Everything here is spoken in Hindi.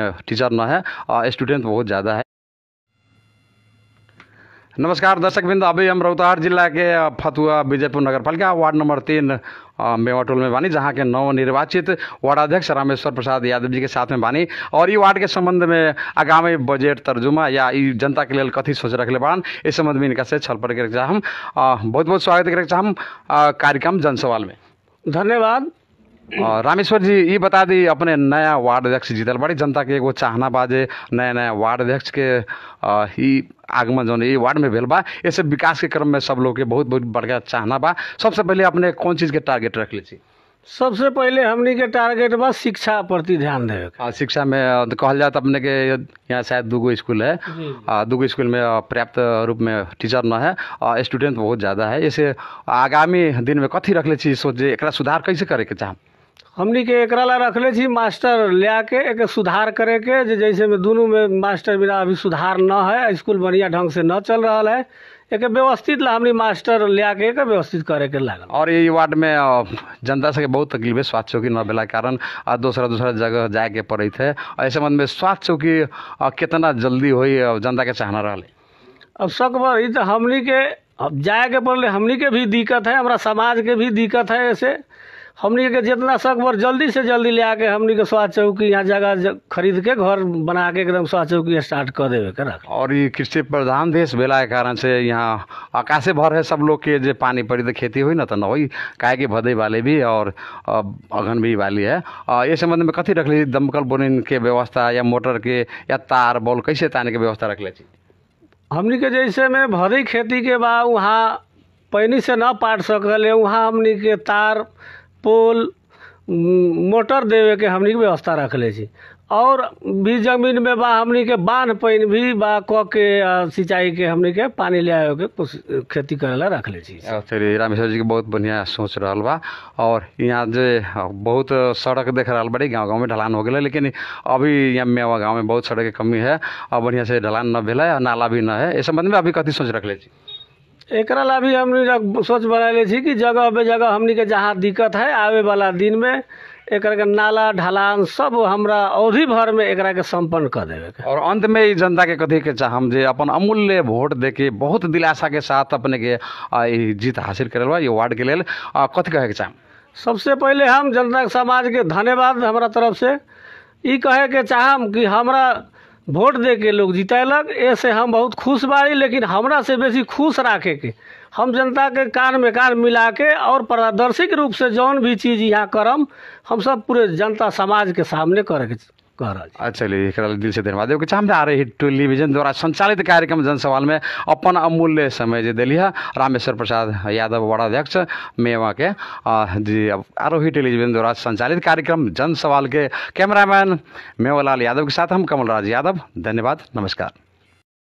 टीचर ना है और स्टूडेंट बहुत ज़्यादा है नमस्कार दर्शक बिंदु अभी हम रौतहर जिला के फतुआ विजयपुर नगर पालिका वार्ड नंबर तीन मेवा टोल में बानी जहाँ के नव निर्वाचित वार्ड अध्यक्ष रामेश्वर प्रसाद यादव जी के साथ में बानी और ये वार्ड के संबंध में आगामी बजट तर्जुमा या ये जनता के लिए कथी सोच रखले बान इस संबंध में इनका से छलपट कर चाहम बहुत बहुत स्वागत करे चाहम कार्यक्रम जनसवाल में धन्यवाद रामेश्वर जी ये बता दी अपने नया वार्ड अध्यक्ष जीतल बड़ी जनता के एगो चाहना बा नया नया वार्ड अध्यक्ष के ही आगमन जो ये वार्ड में भेल बा ऐसे विकास के क्रम में सब लोग के बहुत बहुत बड़का चाहना बा सबसे पहले अपने कौन चीज़ के टारगेट रख ले छी सबसे पहले हमने के टारगेट बा शिक्षा प्रति ध्यान देवे शिक्षा में कहा जाए तो अपने के यहाँ शायद दूगो स्कूल है दूगो स्कूल में पर्याप्त रूप में टीचर न है और स्टूडेंट बहुत ज़्यादा है ऐसे आगामी दिन में कथी रख ले सोचे एक सुधार कैसे करे के चाह हमनी के एकरा ला रखले थी मास्टर लिया के एक सुधार करे के जे जैसे में दोनों में मास्टर बिना अभी सुधार न है स्कूल बढ़िया ढंग से न चल रहा है एक व्यवस्थित ला हमने मास्टर लिया के एक व्यवस्थित करे के लागल और ये वार्ड में जनता से बहुत तकलीफ है स्वास्थ्य चौकी न बेला कारण दूसरा दूसरा जगह जाए के पड़े है और संबंध में स्वास्थ्य चौकी कितना जल्दी हो जनता के चाहना रहा अब सकबर ई तो के अब जाए के पड़े हमने के भी दिक्कत है हमारा समाज के भी दिक्कत है ऐसे हमनी के जितना सकबर जल्दी से जल्दी ले आके हमनी के स्वाद चौकी यहाँ जगह खरीद के घर बना के एकदम स्वाद चौकी स्टार्ट कर देवे के रख और ये कृषि प्रधान देश भेला कारण से यहाँ आकाशे भर है सब लोग के जो पानी पड़ी तो खेती हुई ना तो न हो काहे के भदे वाले भी और अगन भी वाली है ये संबंध में कथी रख ली दमकल बोनिन के व्यवस्था या मोटर के या तार बॉल कैसे ताने के व्यवस्था रख ले हमनी के जैसे में भदे खेती के बाद वहाँ पानी से ना पाट सकल वहाँ हमनी के तार पोल मोटर देवे के हमनी के व्यवस्था रखले छी और भी जमीन में बा हमनी के बांध पानी भी बा क के सिंचाई के हमनी के पानी ले आए के खेती करे रखले छी चलिए रामेश्वर जी के बहुत बढ़िया सोच रहा बा और यहाँ जे बहुत सड़क देख रहा बड़ी गाँव गाँव में ढलान हो गए लेकिन अभी यहाँ मेवा गाँव में बहुत सड़क के कमी है और बढ़िया से ढलान न भेल है और नाला भी न है इस संबंध में अभी कथी सोच ले जी एकरा ला भी हम सोच बना कि जगह बे जगह हमनी के जहाँ दिक्कत है आवे वाला दिन में एक नाला ढलान सब हमरा अवधि भर में एकरा के संपन्न कर देवे के और अंत में जनता के कथी के चाहम जे अपन अमूल्य वोट दे के बहुत दिलासा के साथ अपने के जीत हासिल करल ये वार्ड के लिए कथी कहे के चाहम सबसे पहले हम जनता समाज के धन्यवाद हमारा तरफ से ये कहे के चाहम कि हमरा वोट दे के लोग जितैलक ऐसे हम बहुत खुश बारी लेकिन हमरा से बेसी खुश रखे के हम जनता के कान में कान मिला के और पारदर्शिक रूप से जौन भी चीज़ यहाँ करम हम सब पूरे जनता समाज के सामने करे के अच्छा चलिए एक दिल से धन्यवाद एगो चाहम आ रही टेलीविजन द्वारा संचालित कार्यक्रम जनसवाल में अपन अमूल्य समय जो दिली है रामेश्वर प्रसाद यादव वड़ाध्यक्ष मेवा के जी अब आरोही टेलीविजन द्वारा संचालित कार्यक्रम जनसवाल के कैमरामैन मेवालाल यादव के साथ हम कमलराज यादव धन्यवाद नमस्कार